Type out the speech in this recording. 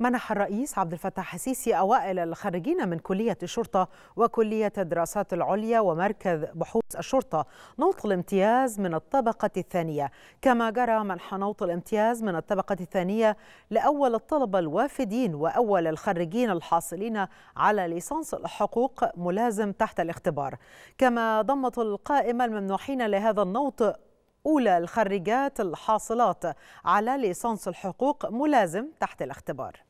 منح الرئيس عبد الفتاح السيسي أوائل الخريجين من كلية الشرطة وكلية الدراسات العليا ومركز بحوث الشرطة نوط الامتياز من الطبقة الثانية كما جرى منح نوط الامتياز من الطبقة الثانية لأول الطلبة الوافدين وأول الخريجين الحاصلين على ليسانس الحقوق ملازم تحت الاختبار كما ضمت القائمة الممنوحين لهذا النوط أولى الخريجات الحاصلات على ليسانس الحقوق ملازم تحت الاختبار